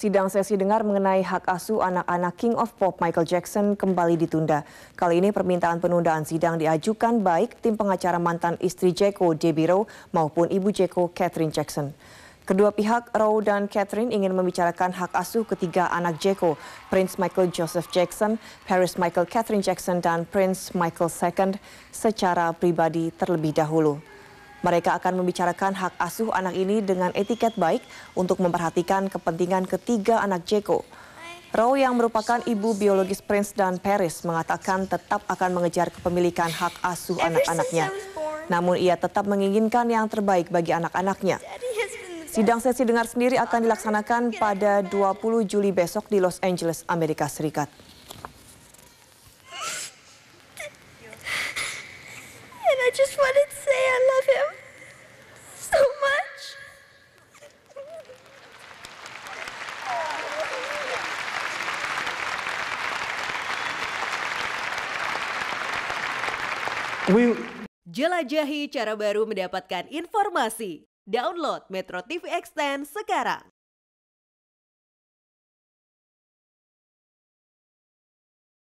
Sidang sesi dengar mengenai hak asuh anak-anak King of Pop Michael Jackson kembali ditunda. Kali ini permintaan penundaan sidang diajukan baik tim pengacara mantan istri Jeko, Rowe, maupun ibu Jeko, Catherine Jackson. Kedua pihak, Rowe dan Catherine ingin membicarakan hak asuh ketiga anak Jeko, Prince Michael Joseph Jackson, Paris Michael Catherine Jackson, dan Prince Michael II secara pribadi terlebih dahulu. Mereka akan membicarakan hak asuh anak ini dengan etiket baik untuk memperhatikan kepentingan ketiga anak Jeko. Row yang merupakan ibu biologis Prince dan Paris mengatakan tetap akan mengejar kepemilikan hak asuh anak-anaknya. Namun ia tetap menginginkan yang terbaik bagi anak-anaknya. Sidang sesi dengar sendiri akan dilaksanakan pada 20 Juli besok di Los Angeles, Amerika Serikat. And I just wanted We... Jelajahi cara baru mendapatkan informasi. Download Metro TV Extend sekarang.